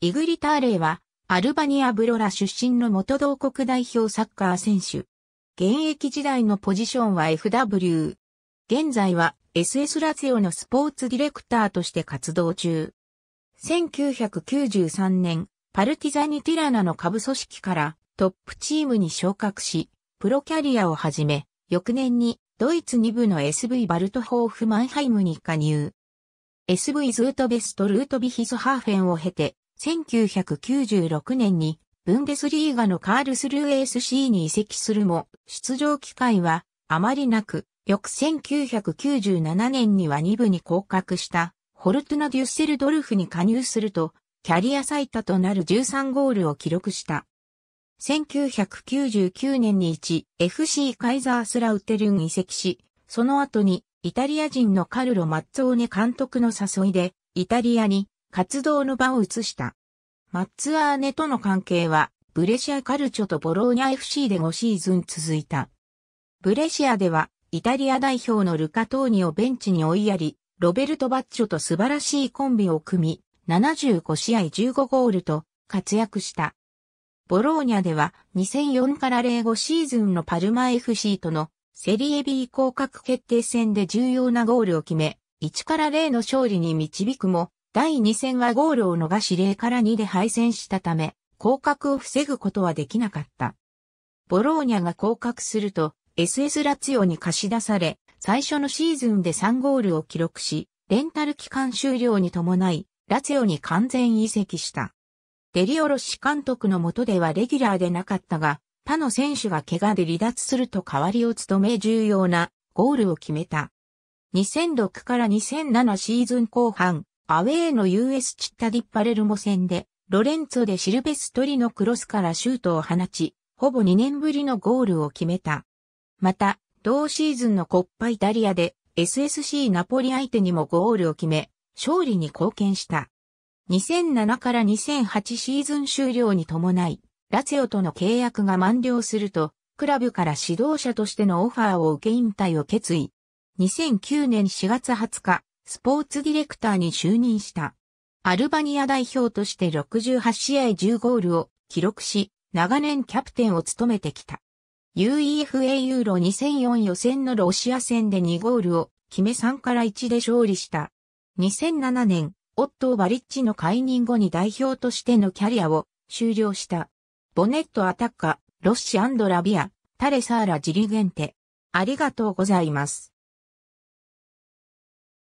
イグリターレイは、アルバニア・ブロラ出身の元同国代表サッカー選手。現役時代のポジションは FW。現在は SS ラツオのスポーツディレクターとして活動中。1993年、パルティザニ・ティラナの下部組織からトップチームに昇格し、プロキャリアを始め、翌年にドイツ2部の SV バルトホーフマンハイムに加入。SV ズートベストルートビヒスハーフェンを経て、1996年にブンデスリーガのカールスルー AC に移籍するも、出場機会はあまりなく、翌1997年には2部に降格したホルトゥナ・デュッセルドルフに加入すると、キャリア最多となる13ゴールを記録した。1999年に 1FC カイザースラウテルン移籍し、その後にイタリア人のカルロ・マッツォーネ監督の誘いでイタリアに活動の場を移した。マッツアーネとの関係は、ブレシアカルチョとボローニャ FC で5シーズン続いた。ブレシアでは、イタリア代表のルカ・トーニをベンチに追いやり、ロベルト・バッチョと素晴らしいコンビを組み、75試合15ゴールと活躍した。ボローニャでは2004から05シーズンのパルマ FC とのセリエ B 降格決定戦で重要なゴールを決め、1から0の勝利に導くも、第2戦はゴールを逃し0から2で敗戦したため、降格を防ぐことはできなかった。ボローニャが降格すると、SS ラツィオに貸し出され、最初のシーズンで3ゴールを記録し、レンタル期間終了に伴い、ラツィオに完全移籍した。デリオロシ監督の下ではレギュラーでなかったが、他の選手が怪我で離脱すると代わりを務め重要なゴールを決めた。2006から2007シーズン後半、アウェーの US チッタディッパレルモ戦で、ロレンツォでシルベストリのクロスからシュートを放ち、ほぼ2年ぶりのゴールを決めた。また、同シーズンのコッパイタリアで SSC ナポリ相手にもゴールを決め、勝利に貢献した。2007から2008シーズン終了に伴い、ラツヨとの契約が満了すると、クラブから指導者としてのオファーを受け引退を決意。2009年4月20日、スポーツディレクターに就任した。アルバニア代表として68試合10ゴールを記録し、長年キャプテンを務めてきた。UEFA ユーロ2004予選のロシア戦で2ゴールを決め3から1で勝利した。2007年、オットー・バリッチの解任後に代表としてのキャリアを終了した。ボネット・アタッカ、ロッシ・アンド・ラビア、タレ・サーラ・ジリゲンテ。ありがとうございます。